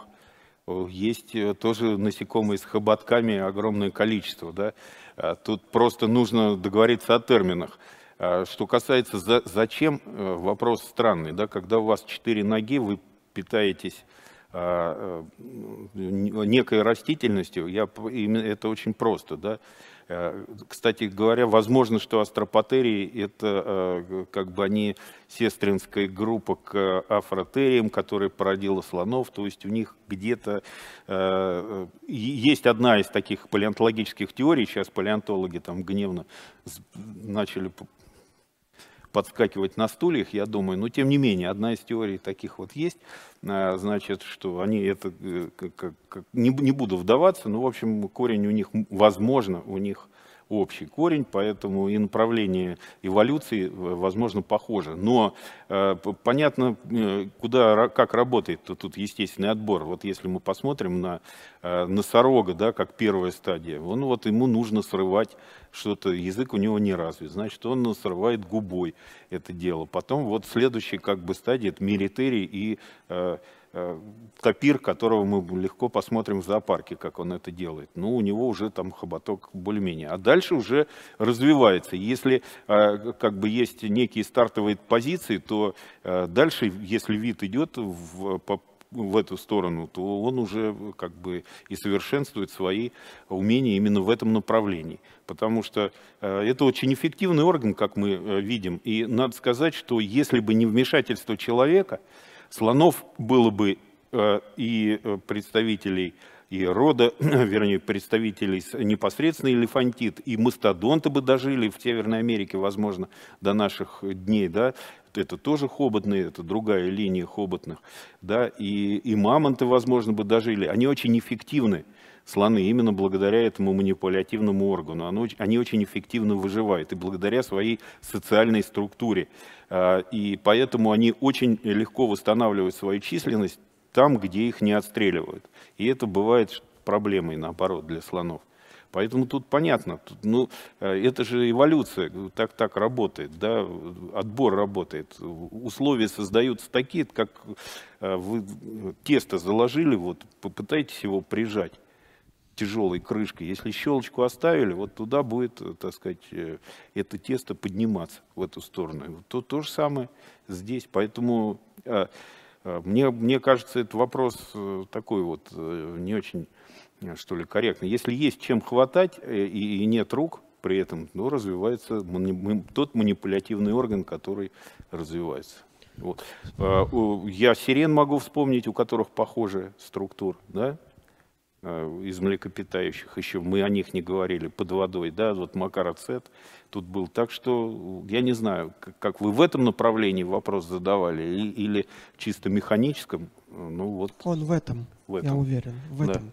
есть э, тоже насекомые с хоботками огромное количество. Да? А тут просто нужно договориться о терминах. А что касается за, зачем, э, вопрос странный. Да? Когда у вас четыре ноги, вы питаетесь а, э, некой растительностью, я, это очень просто, да, Э, кстати говоря, возможно, что астропатерии это э, как бы они сестринская группа к афротериям, которая породила слонов, то есть у них где-то э, есть одна из таких палеонтологических теорий, сейчас палеонтологи там гневно начали подскакивать на стульях, я думаю. Но ну, тем не менее, одна из теорий таких вот есть, э, значит, что они это, как, э, как, не, не буду вдаваться, но, в общем, корень у них, возможно, у них общий корень, поэтому и направление эволюции, э, возможно, похоже. Но э, понятно, э, куда, как работает то тут естественный отбор. Вот если мы посмотрим на э, носорога, да, как первая стадия, он, вот, ему нужно срывать что-то, язык у него не развит, значит, он срывает губой это дело. Потом вот следующая как бы стадия, это миритерий и э, топир, э, которого мы легко посмотрим в зоопарке, как он это делает. Ну, у него уже там хоботок более-менее. А дальше уже развивается. Если э, как бы есть некие стартовые позиции, то э, дальше, если вид идет в, по, в эту сторону, то он уже как бы и совершенствует свои умения именно в этом направлении. Потому что это очень эффективный орган, как мы видим. И надо сказать, что если бы не вмешательство человека, слонов было бы э, и э, представителей и рода, вернее, представителей непосредственно элефантит, и мастодонты бы дожили в Северной Америке, возможно, до наших дней, да, это тоже хоботные, это другая линия хоботных, да, и, и мамонты, возможно, бы дожили, они очень эффективны, слоны именно благодаря этому манипулятивному органу. они очень эффективно выживают и благодаря своей социальной структуре. А, и поэтому они очень легко восстанавливают свою численность там, где их не отстреливают. И это бывает проблемой, наоборот, для слонов. Поэтому тут понятно, ну, э, это же эволюция, так так работает, да, отбор работает. Условия создаются такие, как э, вы тесто заложили, вот попытайтесь его прижать тяжелой крышкой. Если щелочку оставили, вот туда будет, э, так сказать, э, это тесто подниматься в эту сторону. И вот то, то же самое здесь. Поэтому э, мне, мне кажется, этот вопрос такой вот не очень, что ли, корректный. Если есть чем хватать и, и нет рук, при этом ну, развивается мани, тот манипулятивный орган, который развивается. Вот. Я сирен могу вспомнить, у которых похожая структура. Да? Э, из млекопитающих, еще мы о них не говорили, под водой, да, вот макароцет тут был. Так что я не знаю, как вы в этом направлении вопрос задавали или, чисто механическом, э, ну вот. Он в этом, в этом. я уверен, в да. этом.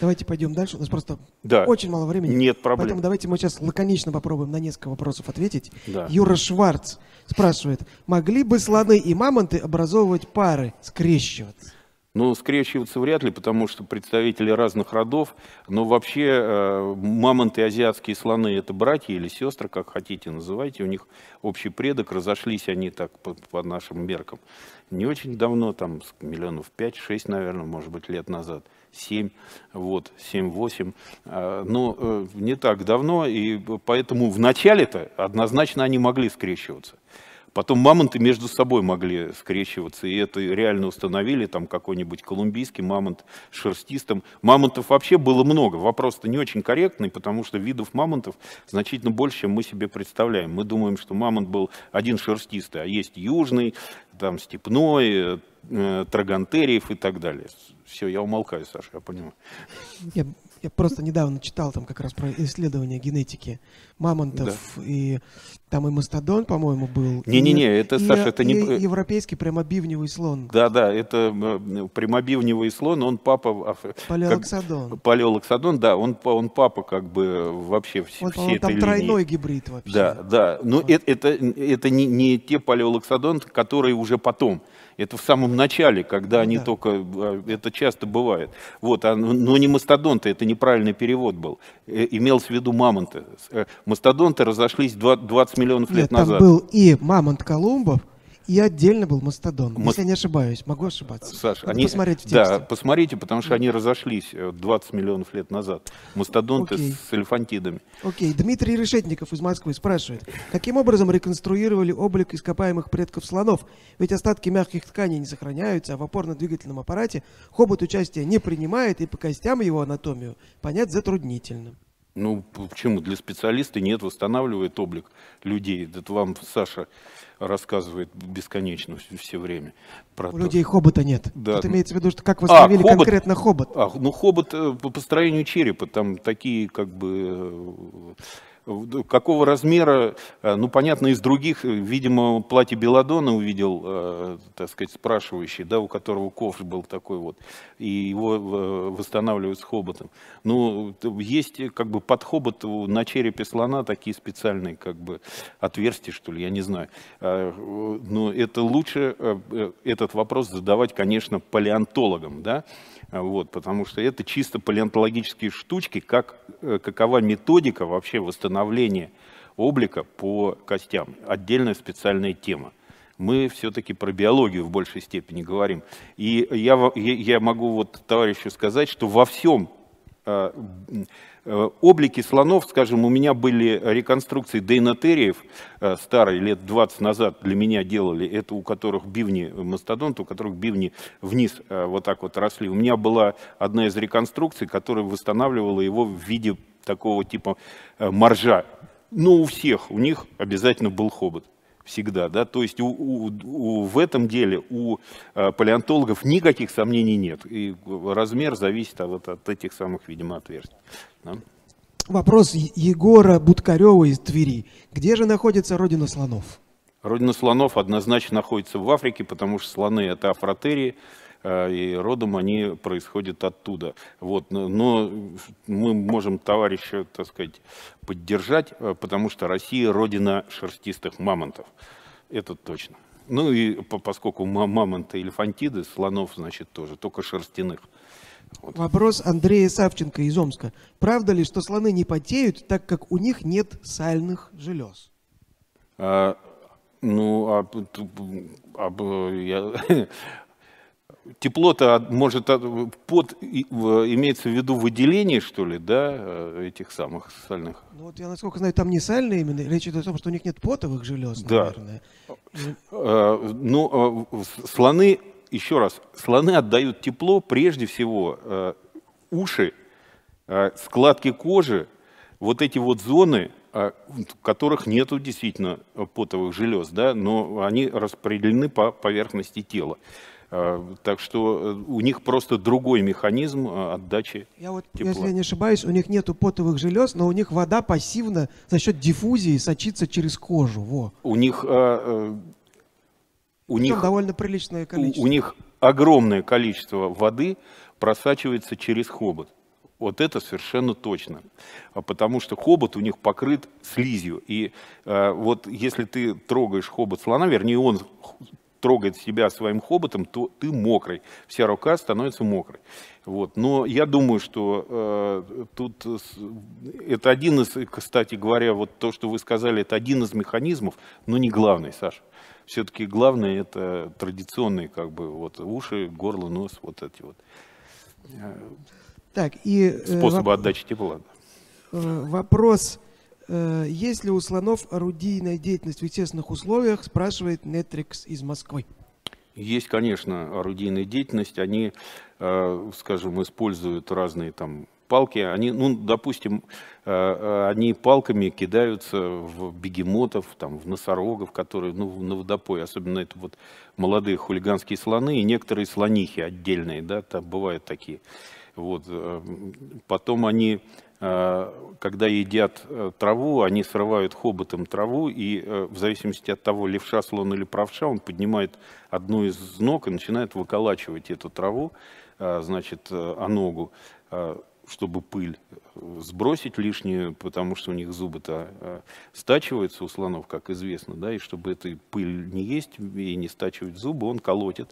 Давайте пойдем дальше. У нас просто да. очень мало времени. Нет проблем. Поэтому давайте мы сейчас лаконично попробуем на несколько вопросов ответить. Да. Юра Шварц спрашивает, могли бы слоны и мамонты образовывать пары, скрещиваться? Но ну, скрещиваться вряд ли, потому что представители разных родов, но вообще э, мамонты, азиатские слоны – это братья или сестры, как хотите называйте, у них общий предок, разошлись они так по, по нашим меркам. Не очень давно, там миллионов 5-6, наверное, может быть, лет назад, 7, вот, 7-8, а, но э, не так давно, и поэтому в начале-то однозначно они могли скрещиваться. Потом мамонты между собой могли скрещиваться, и это реально установили, там какой-нибудь колумбийский мамонт шерстистым. Мамонтов вообще было много, вопрос-то не очень корректный, потому что видов мамонтов значительно больше, чем мы себе представляем. Мы думаем, что мамонт был один шерстистый, а есть южный, там степной, э, трагантериев и так далее. Все, я умолкаю, Саша, я понимаю. Я, я просто недавно читал там как раз про исследования генетики мамонтов да. и там и Мастодон, по-моему, был. Не-не-не, это, и, Саша, это и не... европейский прямобивневый слон. Да-да, это прямобивневый слон, он папа... А, палеолоксодон. Как, палеолоксодон, да, он, он папа как бы вообще все, он, все там этой тройной гибрид вообще. Да, да, но ну, вот. это, это, это не, не те палеолоксодон, которые уже потом. Это в самом начале, когда они да. только... А, это часто бывает. Вот, а, ну, но не мастодонты, это неправильный перевод был. Э, Имелось в виду мамонты. Э, мастодонты разошлись 20 20 миллионов лет Нет, назад. Там был и мамонт Колумбов, и отдельно был Мастодон, Ма... если я не ошибаюсь, могу ошибаться. Саша, они... посмотреть в тексте. Да, посмотрите, потому что они разошлись 20 э, миллионов лет назад. Мастодонты Окей. с элефантидами. Окей, Дмитрий Решетников из Москвы спрашивает, каким образом реконструировали облик ископаемых предков слонов? Ведь остатки мягких тканей не сохраняются, а в опорно-двигательном аппарате хобот участия не принимает, и по костям его анатомию понять затруднительно. Ну, почему? Для специалиста нет, восстанавливает облик людей. Это вам Саша рассказывает бесконечно все, все время. Про У то. людей хобота нет. Да. Тут ну. имеется в виду, что как а, восстановили а, хобот, конкретно хобот. А, ну, хобот э, по построению черепа. Там такие как бы э, Какого размера, э, ну, понятно, из других, э, видимо, платье Беладона увидел, э, так сказать, спрашивающий, да, у которого ковш был такой вот, и его восстанавливают с хоботом. Ну, есть как бы под хобот на черепе слона такие специальные как бы отверстия, что ли, я не знаю. А, но это лучше этот вопрос задавать, конечно, палеонтологам, да, Э, вот, потому что это чисто палеонтологические штучки, как, э, какова методика вообще восстановления облика по костям. Отдельная специальная тема. Мы все-таки про биологию в большей степени говорим. И я, я могу вот товарищу сказать, что во всем Э, э, облики слонов, скажем, у меня были реконструкции дейнотериев, э, старые, лет 20 назад для меня делали, это у которых бивни мастодонт, у которых бивни вниз вот так вот росли. У меня была одна из реконструкций, которая восстанавливала его в виде такого типа моржа. Но ну, у всех, у них обязательно был хобот всегда. Да? То есть у, у, у, в этом деле у э, палеонтологов никаких сомнений нет. И размер зависит от, от этих самых, видимо, отверстий. Да? Вопрос Егора Будкарева из Твери. Где же находится родина слонов? Родина слонов однозначно находится в Африке, потому что слоны – это афротерии. Э, и родом они происходят оттуда. Вот. Но мы можем товарища, так сказать, поддержать, э, потому что Россия родина шерстистых мамонтов. Это точно. Ну и поскольку мамонты элефантиды, слонов, значит, тоже, только шерстяных. Вот. Вопрос Андрея Савченко из Омска. Правда ли, что слоны не потеют, так как у них нет сальных желез? А, ну, а, а, я, тепло-то может под имеется в виду выделение, что ли, да, э, этих самых сальных? Ну вот я, насколько знаю, там не сальные именно, речь идет о том, что у них нет потовых желез, да. наверное. А, ну, э, слоны, еще раз, слоны отдают тепло прежде всего уши, складки кожи, вот эти вот зоны, которых нету действительно потовых желез, да, но они распределены по поверхности тела. Э, так что э, у них просто другой механизм э, отдачи Я вот, тепла. Если я не ошибаюсь, у них нету потовых желез, но у них вода пассивно за счет диффузии сочится через кожу. Во. У них... У них, довольно приличное количество. У, у них огромное количество воды просачивается через хобот. Вот это совершенно точно, а потому что хобот у них покрыт слизью. И э, вот если ты трогаешь хобот слона, вернее, он трогает себя своим хоботом, то ты мокрый. Вся рука становится мокрой. Вот. Но я думаю, что э, тут это один из, кстати говоря, вот то, что вы сказали, это один из механизмов, но не главный, Саша. Все-таки главное это традиционные как бы вот уши, горло, нос, вот эти вот. так, и, э, способы воп... отдачи тепла. Э, вопрос Э, есть ли у слонов орудийная деятельность в естественных условиях, спрашивает Нетрикс из Москвы. Есть, конечно, орудийная деятельность. Они, э, скажем, используют разные там палки. Они, ну, допустим, э, они палками кидаются в бегемотов, там, в носорогов, которые ну, на водопой, особенно это вот молодые хулиганские слоны и некоторые слонихи отдельные, да, там бывают такие. Вот. Потом они Э, когда едят э, траву, они срывают хоботом траву, и э, в зависимости от того, левша слон или правша, он поднимает одну из ног и начинает выколачивать эту траву, значит, о ногу, чтобы пыль сбросить лишнюю, потому что у них зубы-то стачиваются у слонов, как известно, да, и чтобы этой пыль не есть и не стачивать зубы, он колотит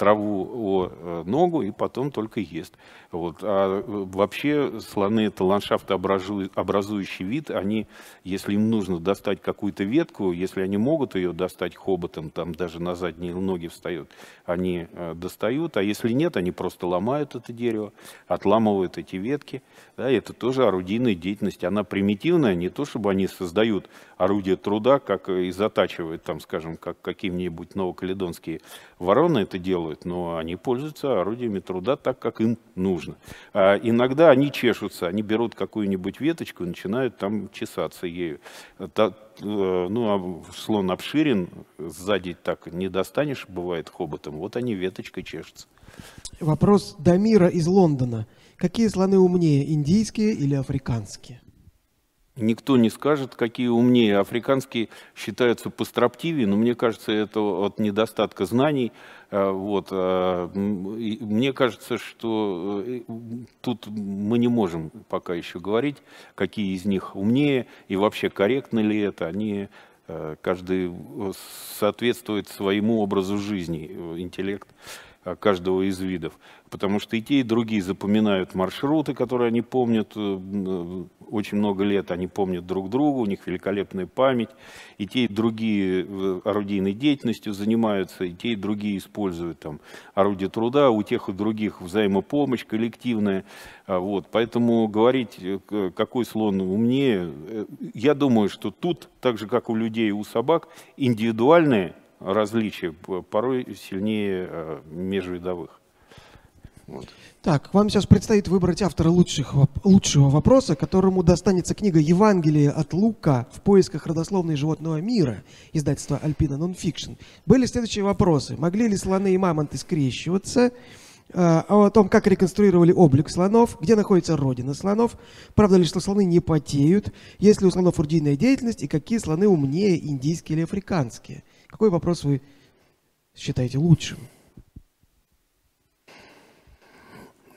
траву о э, ногу и потом только ест. Вот. А э, вообще слоны это ландшафт образующий вид. Они, если им нужно достать какую-то ветку, если они могут ее достать хоботом, там даже на задние ноги встают, они э, достают. А если нет, они просто ломают это дерево, отламывают эти ветки. Да, это тоже орудийная деятельность. Она примитивная, не то чтобы они создают орудие труда, как и затачивают, там, скажем, как какие-нибудь новокаледонские вороны это делают, делают, но они пользуются орудиями труда так, как им нужно. А иногда они чешутся, они берут какую-нибудь веточку и начинают там чесаться ею. Это, ну, а слон обширен, сзади так не достанешь, бывает, хоботом. Вот они веточкой чешутся. Вопрос Дамира из Лондона. Какие слоны умнее, индийские или африканские? Никто не скажет, какие умнее. Африканские считаются построптивее, но мне кажется, это от недостатка знаний. Э, вот. Э, мне кажется, что э, тут мы не можем пока еще говорить, какие из них умнее и вообще корректны ли это. Они каждый соответствует своему образу жизни, интеллект Э, каждого из видов, потому что и те, и другие запоминают маршруты, которые они помнят э, очень много лет, они помнят друг друга, у них великолепная память, и те, и другие э, орудийной деятельностью занимаются, и те, и другие используют там орудие труда, у тех и других взаимопомощь коллективная, а вот, поэтому говорить, какой слон умнее, я думаю, что тут, так же, как у людей и у собак, индивидуальные различий порой сильнее э, межвидовых. Вот. Так, вам сейчас предстоит выбрать автора лучших, лучшего вопроса, которому достанется книга «Евангелие от Лука в поисках родословной животного мира» издательства «Альпина Нонфикшн». Были следующие вопросы. Могли ли слоны и мамонты скрещиваться? Э, а о том, как реконструировали облик слонов, где находится родина слонов, правда ли, что слоны не потеют, есть ли у слонов урдийная деятельность и какие слоны умнее, индийские или африканские. Какой вопрос вы считаете лучшим?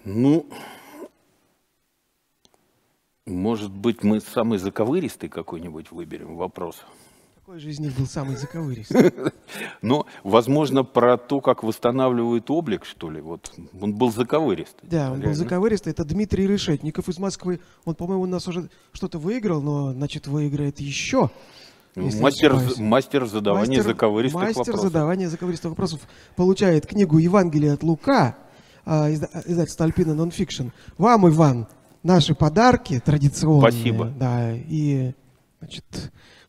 Ну, может быть, мы самый заковыристый какой-нибудь выберем вопрос. Какой же из них был самый заковыристый? Ну, возможно, про то, как восстанавливают облик, что ли. Вот он был заковыристый. Да, он был заковыристый. Это Дмитрий Решетников из Москвы. Он, по-моему, у нас уже что-то выиграл, но, значит, выиграет еще. Если мастер, мастер задавания мастер, заковыристых мастер вопросов. Мастер задавания заковыристых вопросов получает книгу «Евангелие от Лука», а, издательство «Альпина Нонфикшн». Вам, Иван, наши подарки традиционные. Спасибо. Да, и значит,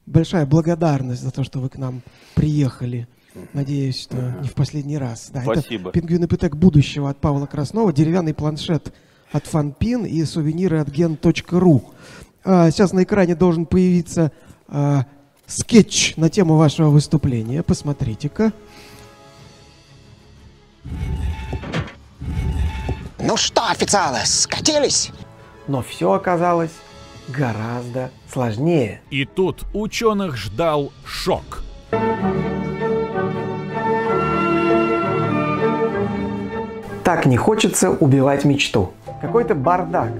большая благодарность за то, что вы к нам приехали. Надеюсь, что не в последний раз. Да, Спасибо. Это пингвин и пятак будущего от Павла Краснова, деревянный планшет от Фанпин и сувениры от gen.ru. Сейчас а, на экране должен появиться а, скетч на тему вашего выступления. Посмотрите-ка. Ну что, официалы, скатились? Но все оказалось гораздо сложнее. И тут ученых ждал шок. Так не хочется убивать мечту. Какой-то бардак.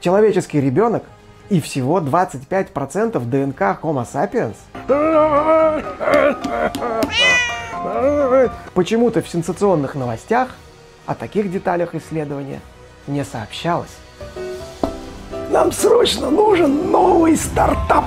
Человеческий ребенок и всего 25% ДНК Homo sapiens. Почему-то в сенсационных новостях о таких деталях исследования не сообщалось. Нам срочно нужен новый стартап.